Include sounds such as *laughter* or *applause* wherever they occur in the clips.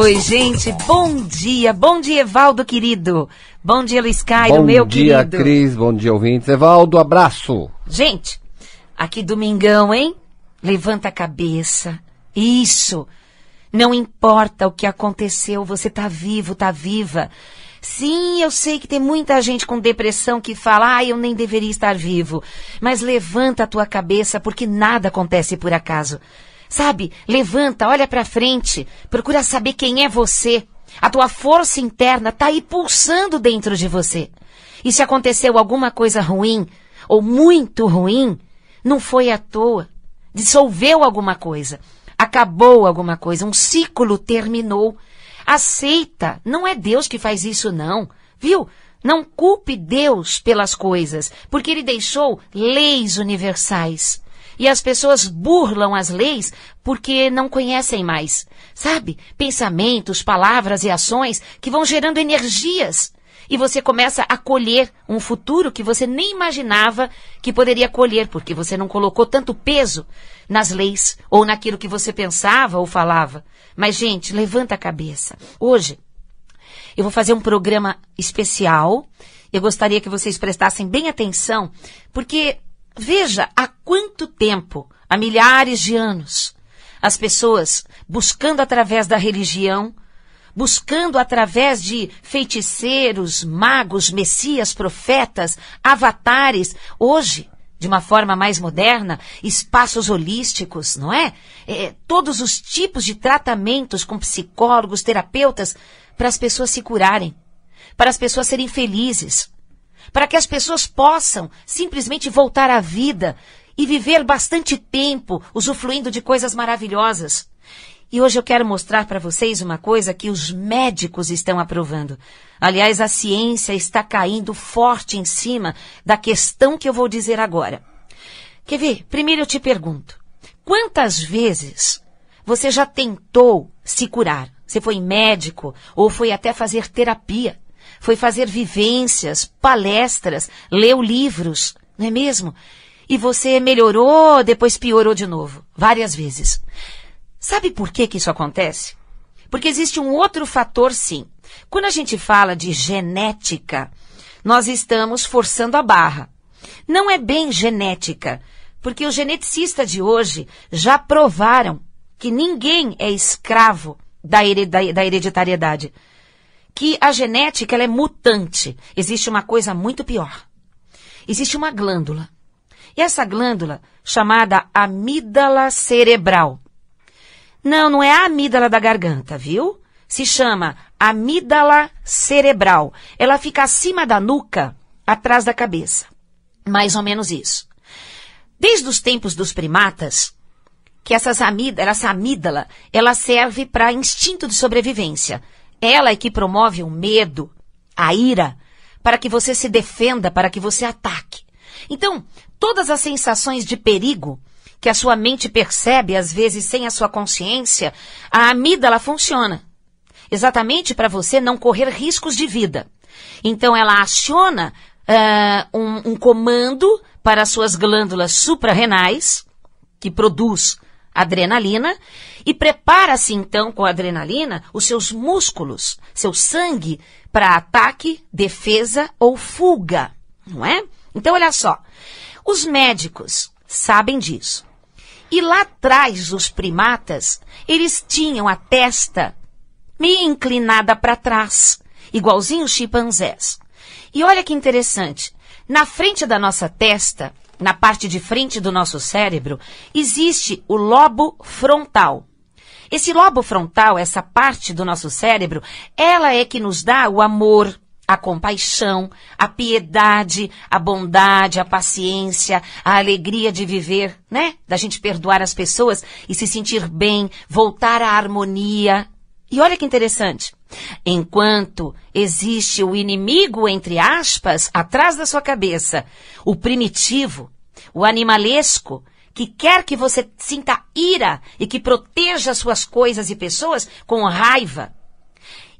Oi, gente, bom dia. Bom dia, Evaldo, querido. Bom dia, Luiz Caio, bom meu dia, querido. Bom dia, Cris. Bom dia, ouvintes. Evaldo, abraço. Gente, aqui domingão, hein? Levanta a cabeça. Isso. Não importa o que aconteceu, você tá vivo, tá viva. Sim, eu sei que tem muita gente com depressão que fala, ah, eu nem deveria estar vivo. Mas levanta a tua cabeça, porque nada acontece por acaso. Sabe? Levanta, olha para frente, procura saber quem é você. A tua força interna está aí pulsando dentro de você. E se aconteceu alguma coisa ruim, ou muito ruim, não foi à toa. Dissolveu alguma coisa, acabou alguma coisa, um ciclo terminou. Aceita, não é Deus que faz isso, não. Viu? Não culpe Deus pelas coisas, porque ele deixou leis universais. E as pessoas burlam as leis porque não conhecem mais. Sabe? Pensamentos, palavras e ações que vão gerando energias. E você começa a colher um futuro que você nem imaginava que poderia colher, porque você não colocou tanto peso nas leis ou naquilo que você pensava ou falava. Mas, gente, levanta a cabeça. Hoje, eu vou fazer um programa especial. Eu gostaria que vocês prestassem bem atenção, porque Veja há quanto tempo, há milhares de anos, as pessoas, buscando através da religião, buscando através de feiticeiros, magos, messias, profetas, avatares, hoje, de uma forma mais moderna, espaços holísticos, não é? é todos os tipos de tratamentos com psicólogos, terapeutas, para as pessoas se curarem, para as pessoas serem felizes para que as pessoas possam simplesmente voltar à vida e viver bastante tempo usufruindo de coisas maravilhosas. E hoje eu quero mostrar para vocês uma coisa que os médicos estão aprovando. Aliás, a ciência está caindo forte em cima da questão que eu vou dizer agora. Quer ver? Primeiro eu te pergunto: quantas vezes você já tentou se curar? Você foi médico ou foi até fazer terapia? foi fazer vivências, palestras, leu livros, não é mesmo? E você melhorou, depois piorou de novo, várias vezes. Sabe por que, que isso acontece? Porque existe um outro fator, sim. Quando a gente fala de genética, nós estamos forçando a barra. Não é bem genética, porque os geneticistas de hoje já provaram que ninguém é escravo da, hereditariedade que a genética ela é mutante. Existe uma coisa muito pior. Existe uma glândula. E essa glândula, chamada amígdala cerebral. Não, não é a amígdala da garganta, viu? Se chama amígdala cerebral. Ela fica acima da nuca, atrás da cabeça. Mais ou menos isso. Desde os tempos dos primatas, que essas amígdala, essa amígdala, ela serve para instinto de sobrevivência. Ela é que promove o medo, a ira, para que você se defenda, para que você ataque. Então, todas as sensações de perigo que a sua mente percebe, às vezes sem a sua consciência, a amígdala funciona. Exatamente para você não correr riscos de vida. Então, ela aciona uh, um, um comando para as suas glândulas suprarrenais, que produz adrenalina e prepara-se então com a adrenalina os seus músculos, seu sangue para ataque, defesa ou fuga, não é? Então olha só, os médicos sabem disso. E lá atrás os primatas, eles tinham a testa meio inclinada para trás, igualzinho os chimpanzés. E olha que interessante, na frente da nossa testa na parte de frente do nosso cérebro, existe o lobo frontal. Esse lobo frontal, essa parte do nosso cérebro, ela é que nos dá o amor, a compaixão, a piedade, a bondade, a paciência, a alegria de viver, né? Da gente perdoar as pessoas e se sentir bem, voltar à harmonia, e olha que interessante. Enquanto existe o inimigo, entre aspas, atrás da sua cabeça, o primitivo, o animalesco, que quer que você sinta ira e que proteja suas coisas e pessoas com raiva.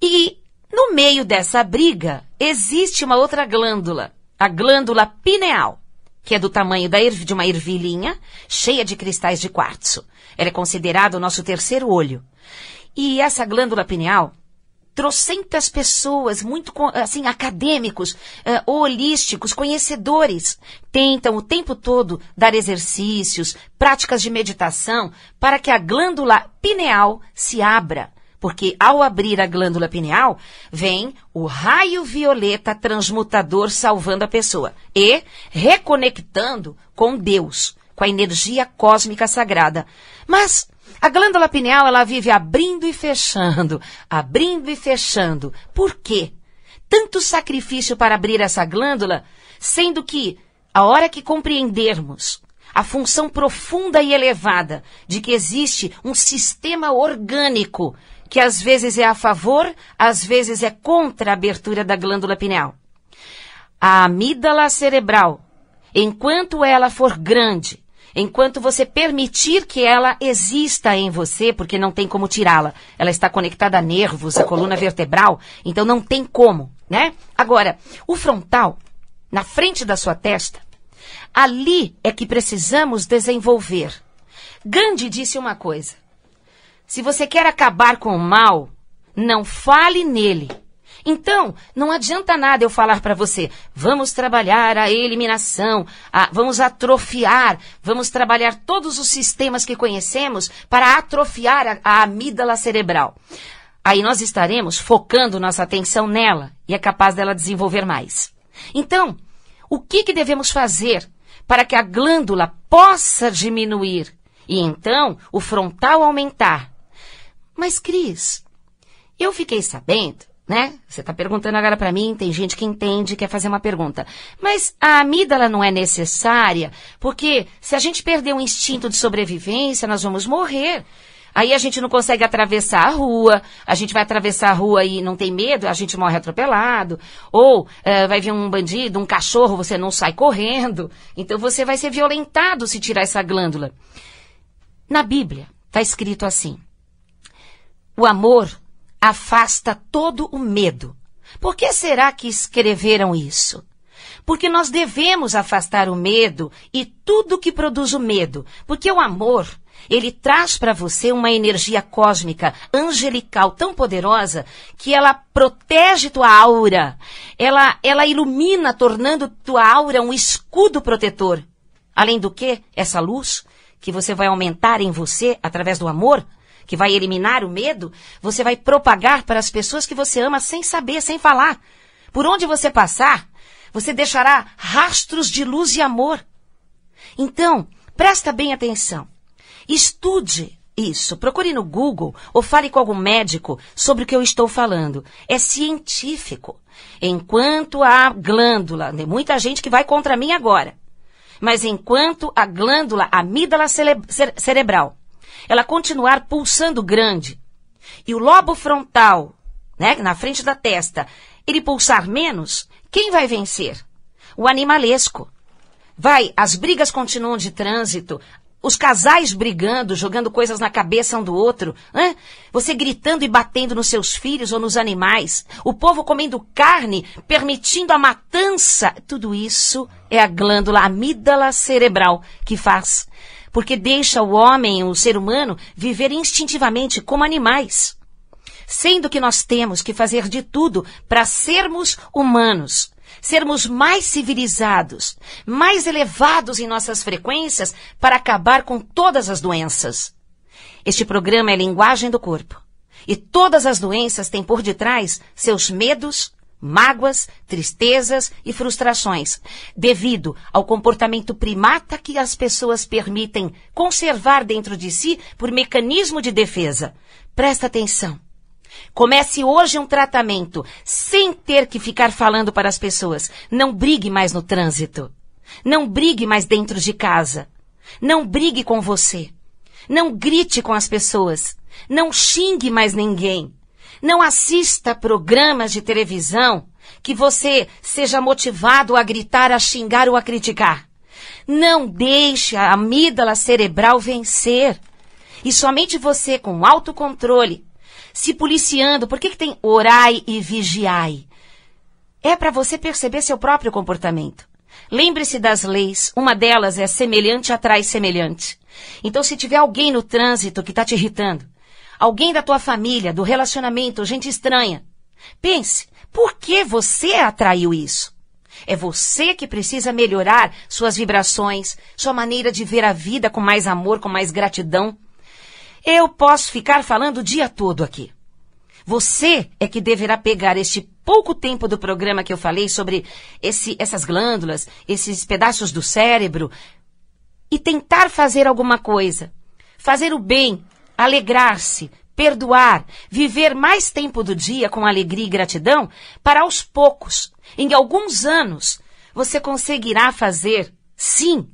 E no meio dessa briga existe uma outra glândula, a glândula pineal, que é do tamanho de uma ervilhinha, cheia de cristais de quartzo. Ela é considerada o nosso terceiro olho. E essa glândula pineal, trocentas pessoas, muito assim, acadêmicos, uh, holísticos, conhecedores, tentam o tempo todo dar exercícios, práticas de meditação, para que a glândula pineal se abra. Porque ao abrir a glândula pineal, vem o raio violeta transmutador salvando a pessoa e reconectando com Deus, com a energia cósmica sagrada. Mas a glândula pineal, ela vive abrindo e fechando, abrindo e fechando. Por quê? Tanto sacrifício para abrir essa glândula, sendo que, a hora que compreendermos a função profunda e elevada de que existe um sistema orgânico que às vezes é a favor, às vezes é contra a abertura da glândula pineal. A amígdala cerebral, enquanto ela for grande, enquanto você permitir que ela exista em você, porque não tem como tirá-la. Ela está conectada a nervos, a coluna vertebral, então não tem como, né? Agora, o frontal, na frente da sua testa, ali é que precisamos desenvolver. Gandhi disse uma coisa: se você quer acabar com o mal, não fale nele então, não adianta nada eu falar para você, vamos trabalhar a eliminação, a, vamos atrofiar, vamos trabalhar todos os sistemas que conhecemos para atrofiar a, a amígdala cerebral. Aí nós estaremos focando nossa atenção nela e é capaz dela desenvolver mais. Então, o que, que devemos fazer para que a glândula possa diminuir e então o frontal aumentar? Mas, Cris, eu fiquei sabendo né? Você está perguntando agora para mim, tem gente que entende, quer fazer uma pergunta. Mas a amígdala não é necessária, porque se a gente perder o instinto de sobrevivência, nós vamos morrer. Aí a gente não consegue atravessar a rua, a gente vai atravessar a rua e não tem medo, a gente morre atropelado. Ou eh, vai vir um bandido, um cachorro, você não sai correndo. Então você vai ser violentado se tirar essa glândula. Na Bíblia está escrito assim: o amor afasta todo o medo. Por que será que escreveram isso? Porque nós devemos afastar o medo e tudo que produz o medo, porque o amor, ele traz para você uma energia cósmica, angelical tão poderosa que ela protege tua aura. Ela ela ilumina, tornando tua aura um escudo protetor. Além do que, essa luz que você vai aumentar em você através do amor, que vai eliminar o medo, você vai propagar para as pessoas que você ama sem saber, sem falar. Por onde você passar, você deixará rastros de luz e amor. Então, presta bem atenção. Estude isso. Procure no Google ou fale com algum médico sobre o que eu estou falando. É científico. Enquanto a glândula, tem né, muita gente que vai contra mim agora, mas enquanto a glândula amígdala cere cerebral ela continuar pulsando grande e o lobo frontal, né, na frente da testa, ele pulsar menos, quem vai vencer? O animalesco. Vai, as brigas continuam de trânsito, os casais brigando, jogando coisas na cabeça um do outro, hein? você gritando e batendo nos seus filhos ou nos animais, o povo comendo carne, permitindo a matança. Tudo isso é a glândula amígdala cerebral que faz porque deixa o homem, o ser humano, viver instintivamente como animais. Sendo que nós temos que fazer de tudo para sermos humanos, sermos mais civilizados, mais elevados em nossas frequências para acabar com todas as doenças. Este programa é linguagem do corpo. E todas as doenças têm por detrás seus medos, mágoas, tristezas e frustrações, devido ao comportamento primata que as pessoas permitem conservar dentro de si por mecanismo de defesa. Presta atenção. Comece hoje um tratamento, sem ter que ficar falando para as pessoas. Não brigue mais no trânsito. Não brigue mais dentro de casa. Não brigue com você. Não grite com as pessoas. Não xingue mais ninguém. Não assista programas de televisão que você seja motivado a gritar, a xingar ou a criticar. Não deixe a amígdala cerebral vencer. E somente você, com autocontrole, se policiando, por que, que tem orai e vigiai? É para você perceber seu próprio comportamento. Lembre-se das leis, uma delas é semelhante atrai semelhante. Então, se tiver alguém no trânsito que está te irritando, alguém da tua família, do relacionamento, gente estranha. Pense, por que você atraiu isso? É você que precisa melhorar suas vibrações, sua maneira de ver a vida com mais amor, com mais gratidão. Eu posso ficar falando o dia todo aqui. Você é que deverá pegar este pouco tempo do programa que eu falei sobre esse, essas glândulas, esses pedaços do cérebro, e tentar fazer alguma coisa. Fazer o bem alegrar-se, perdoar, viver mais tempo do dia com alegria e gratidão, para aos poucos, em alguns anos, você conseguirá fazer, sim,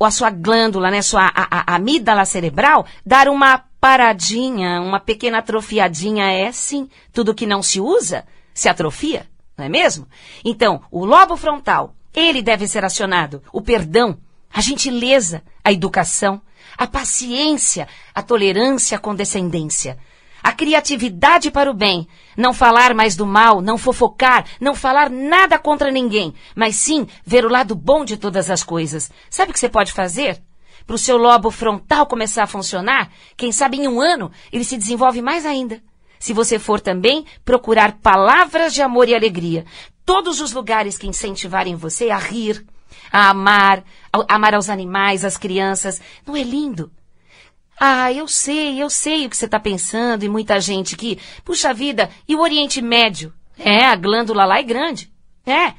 a sua glândula, né, sua a, a amígdala cerebral, dar uma paradinha, uma pequena atrofiadinha é sim. Tudo que não se usa se atrofia, não é mesmo? Então, o lobo frontal, ele deve ser acionado. O perdão, a gentileza, a educação, a paciência, a tolerância, a condescendência. A criatividade para o bem. Não falar mais do mal, não fofocar, não falar nada contra ninguém, mas sim ver o lado bom de todas as coisas. Sabe o que você pode fazer? Para o seu lobo frontal começar a funcionar, quem sabe em um ano ele se desenvolve mais ainda. Se você for também procurar palavras de amor e alegria, todos os lugares que incentivarem você a rir, a amar, a amar aos animais, às crianças. Não é lindo? Ah, eu sei, eu sei o que você está pensando e muita gente que, puxa vida, e o Oriente Médio? É, a glândula lá é grande. É.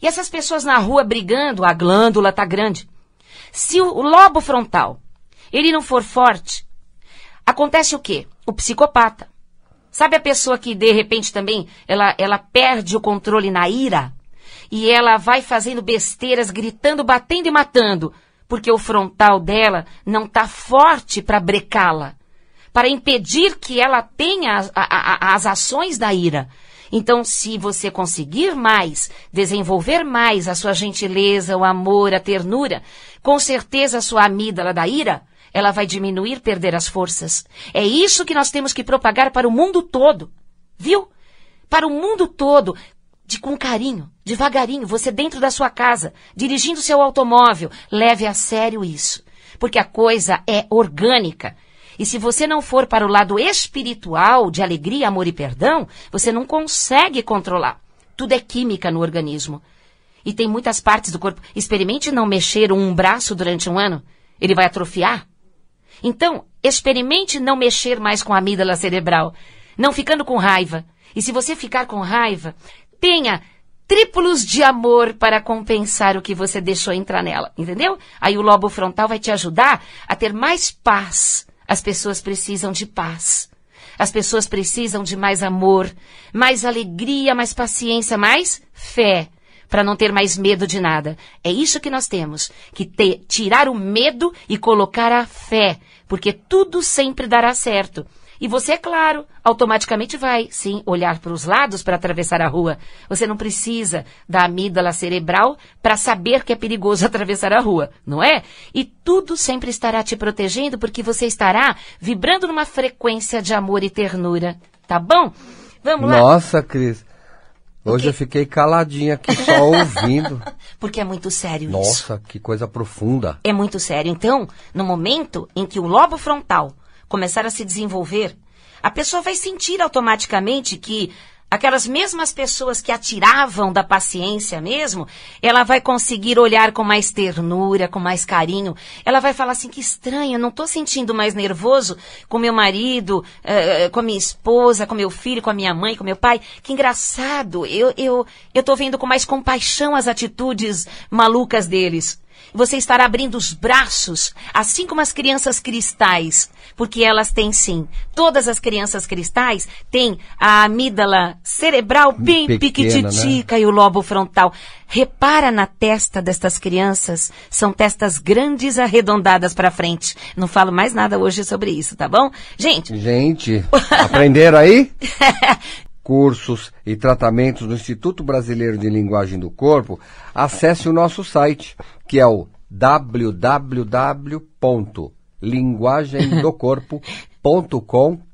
E essas pessoas na rua brigando, a glândula tá grande. Se o lobo frontal, ele não for forte, acontece o quê? O psicopata. Sabe a pessoa que de repente também ela, ela perde o controle na ira? e ela vai fazendo besteiras, gritando, batendo e matando, porque o frontal dela não está forte para brecá-la, para impedir que ela tenha as, a, a, as ações da ira. Então, se você conseguir mais, desenvolver mais a sua gentileza, o amor, a ternura, com certeza a sua amígdala da ira, ela vai diminuir, perder as forças. É isso que nós temos que propagar para o mundo todo. Viu? Para o mundo todo, de com carinho, devagarinho, você dentro da sua casa, dirigindo seu automóvel, leve a sério isso, porque a coisa é orgânica. E se você não for para o lado espiritual de alegria, amor e perdão, você não consegue controlar. Tudo é química no organismo. E tem muitas partes do corpo. Experimente não mexer um braço durante um ano, ele vai atrofiar. Então, experimente não mexer mais com a amígdala cerebral, não ficando com raiva. E se você ficar com raiva, tenha trípulos de amor para compensar o que você deixou entrar nela, entendeu? Aí o lobo frontal vai te ajudar a ter mais paz. As pessoas precisam de paz. As pessoas precisam de mais amor, mais alegria, mais paciência, mais fé, para não ter mais medo de nada. É isso que nós temos, que ter, tirar o medo e colocar a fé, porque tudo sempre dará certo. E você, é claro, automaticamente vai, sim, olhar para os lados para atravessar a rua. Você não precisa da amígdala cerebral para saber que é perigoso *laughs* atravessar a rua, não é? E tudo sempre estará te protegendo porque você estará vibrando numa frequência de amor e ternura. Tá bom? Vamos lá. Nossa, Cris. Hoje eu fiquei caladinha aqui só *laughs* ouvindo. Porque é muito sério Nossa, isso. Nossa, que coisa profunda. É muito sério. Então, no momento em que o lobo frontal começar a se desenvolver, a pessoa vai sentir automaticamente que aquelas mesmas pessoas que atiravam da paciência mesmo, ela vai conseguir olhar com mais ternura, com mais carinho. Ela vai falar assim: que estranho, não estou sentindo mais nervoso com meu marido, eh, eh, com a minha esposa, com meu filho, com a minha mãe, com meu pai. Que engraçado, eu eu eu estou vendo com mais compaixão as atitudes malucas deles. Você estará abrindo os braços, assim como as crianças cristais, porque elas têm sim. Todas as crianças cristais têm a amígdala cerebral bem Pequena, piquititica né? e o lobo frontal. Repara na testa destas crianças, são testas grandes arredondadas para frente. Não falo mais nada hoje sobre isso, tá bom? Gente. Gente, *laughs* aprenderam aí? cursos e tratamentos do Instituto Brasileiro de Linguagem do Corpo, acesse o nosso site, que é o www linguagemdocorpo.com.br.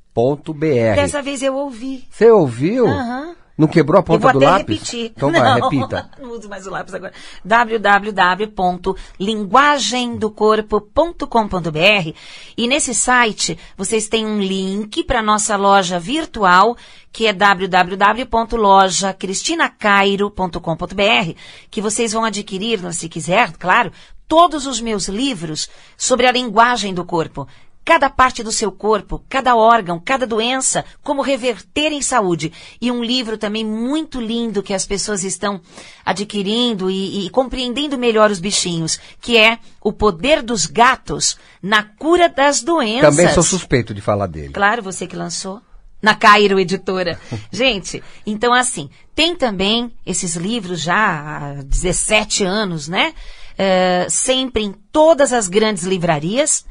*laughs* Dessa vez eu ouvi. Você ouviu? Uhum. Não quebrou a ponta do lápis? Repetir. Então não, vai, repita. *laughs* Não uso mais o lápis agora. www.linguagemdocorpo.com.br E nesse site vocês têm um link para nossa loja virtual que é www.lojacristinacairo.com.br, que vocês vão adquirir, se quiser, claro, todos os meus livros sobre a linguagem do corpo, cada parte do seu corpo, cada órgão, cada doença, como reverter em saúde. E um livro também muito lindo que as pessoas estão adquirindo e, e, compreendendo melhor os bichinhos, que é O Poder dos Gatos na Cura das Doenças. Também sou suspeito de falar dele. Claro, você que lançou. Na Cairo Editora. *laughs* Gente, então assim, tem também esses livros já há 17 anos, né? Eh, sempre em todas as grandes livrarias.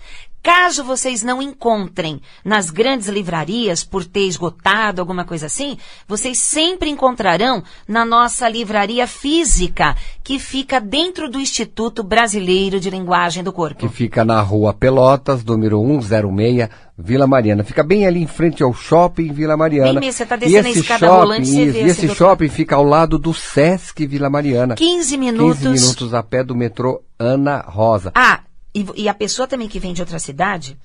Caso vocês não encontrem nas grandes livrarias por ter esgotado alguma coisa assim, vocês sempre encontrarão na nossa livraria física, que fica dentro do Instituto Brasileiro de Linguagem do Corpo. Que fica na Rua Pelotas, número 106, Vila Mariana. Fica bem ali em frente ao shopping Vila Mariana. Bem você está descendo a escada shopping, rolante, você vê E assim esse doutor... shopping fica ao lado do Sesc Vila Mariana. 15 minutos. 15 minutos a pé do metrô Ana Rosa. Ah, e, e a pessoa também que vem de outra cidade,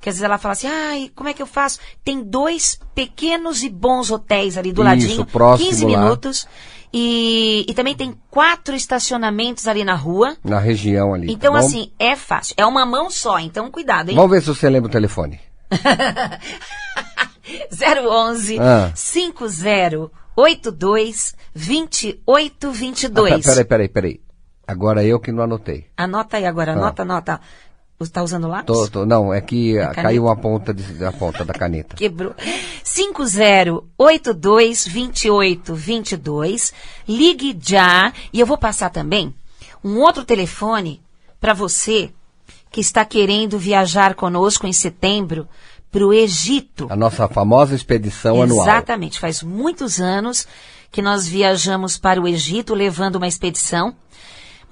que às vezes ela fala assim, ai, como é que eu faço? Tem dois pequenos e bons hotéis ali do Isso, ladinho, próximo 15 minutos. Lá. E, e também tem quatro estacionamentos ali na rua. Na região ali. Tá então, tá assim, é fácil. É uma mão só, então cuidado, hein? Vamos ver se você lembra o telefone. 011 *laughs* ah. 50 82 Ah, peraí, peraí, peraí. Agora eu que não anotei. Anota aí agora, anota, ah. anota. Você está usando lápis? Tô, tô, não, é que é ah, a caiu a ponta, de, a ponta da caneta. Quebrou. 5082-2822. Ligue já. E eu vou passar também um outro telefone para você que está querendo viajar conosco em setembro para o Egito. A nossa famosa expedição anual. Exatamente, faz muitos anos que nós viajamos para o Egito levando uma expedição.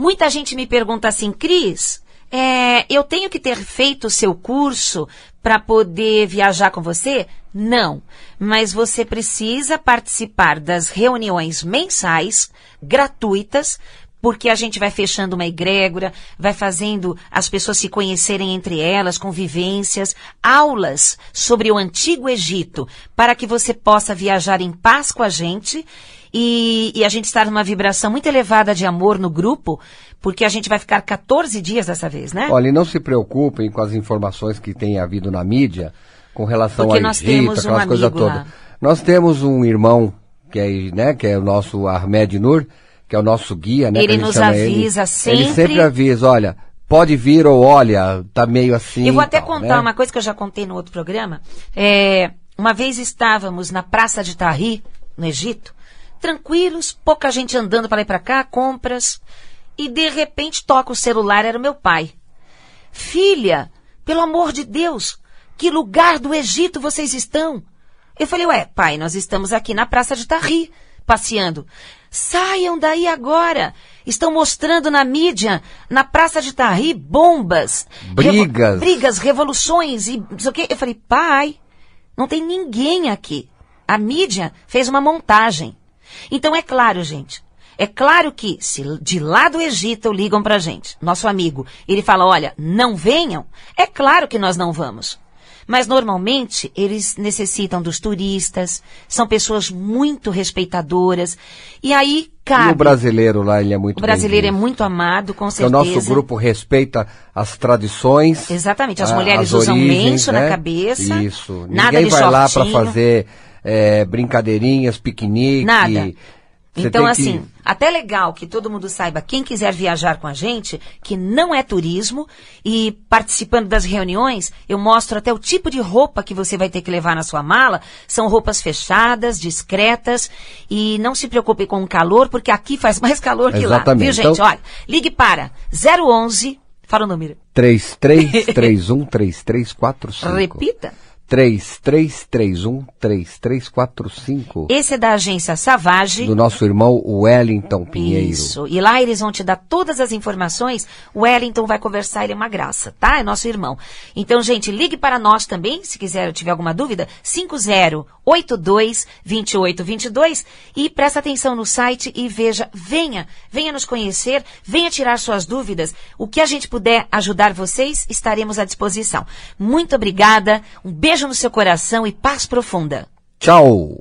Muita gente me pergunta assim, Cris, é, eu tenho que ter feito o seu curso para poder viajar com você? Não, mas você precisa participar das reuniões mensais, gratuitas, porque a gente vai fechando uma egrégora, vai fazendo as pessoas se conhecerem entre elas, convivências, aulas sobre o antigo Egito, para que você possa viajar em paz com a gente e, e a gente estar numa vibração muito elevada de amor no grupo, porque a gente vai ficar 14 dias dessa vez, né? Olha, e não se preocupem com as informações que tem havido na mídia com relação porque a Egito, aquelas um coisas todas. Nós temos um irmão, que é, né, que é o nosso Ahmed Nur, que é o nosso guia, né? Ele nos avisa ele, sempre. Ele sempre avisa, olha, pode vir ou olha, tá meio assim. Eu vou até tal, contar né? uma coisa que eu já contei no outro programa. É, uma vez estávamos na Praça de Tahrir, no Egito, tranquilos, pouca gente andando para ir para cá, compras. E de repente toca o celular, era o meu pai. Filha, pelo amor de Deus, que lugar do Egito vocês estão? Eu falei, ué, pai, nós estamos aqui na Praça de Tahri, passeando. Saiam daí agora! Estão mostrando na mídia, na Praça de Tahri, bombas. Brigas. Revo brigas, revoluções e não sei o quê. Eu falei, pai, não tem ninguém aqui. A mídia fez uma montagem. Então é claro, gente. É claro que se de lá do Egito ligam para gente, nosso amigo, ele fala, olha, não venham. É claro que nós não vamos. Mas normalmente eles necessitam dos turistas, são pessoas muito respeitadoras. E aí cabe. E o brasileiro lá, ele é muito O brasileiro é muito amado, com certeza. o nosso grupo respeita as tradições. Exatamente, as mulheres as origens, usam mencho né? na cabeça. Isso. Nada Ninguém de vai shortinho. lá para fazer é, brincadeirinhas, piquenique. Nada. Você então, que... assim, até legal que todo mundo saiba, quem quiser viajar com a gente, que não é turismo, e participando das reuniões, eu mostro até o tipo de roupa que você vai ter que levar na sua mala. São roupas fechadas, discretas, e não se preocupe com o calor, porque aqui faz mais calor que Exatamente. lá, viu, gente? Então... Olha, ligue para 011, fala o número. 33313345. *laughs* Repita. 3331-3345. Esse é da agência Savage. Do nosso irmão Wellington Pinheiro. Isso. E lá eles vão te dar todas as informações. O Wellington vai conversar, ele é uma graça, tá? É nosso irmão. Então, gente, ligue para nós também, se quiser, tiver alguma dúvida, 5082-2822. E presta atenção no site e veja, venha, venha nos conhecer, venha tirar suas dúvidas. O que a gente puder ajudar vocês, estaremos à disposição. Muito obrigada, um beijo Beijo no seu coração e paz profunda. Tchau.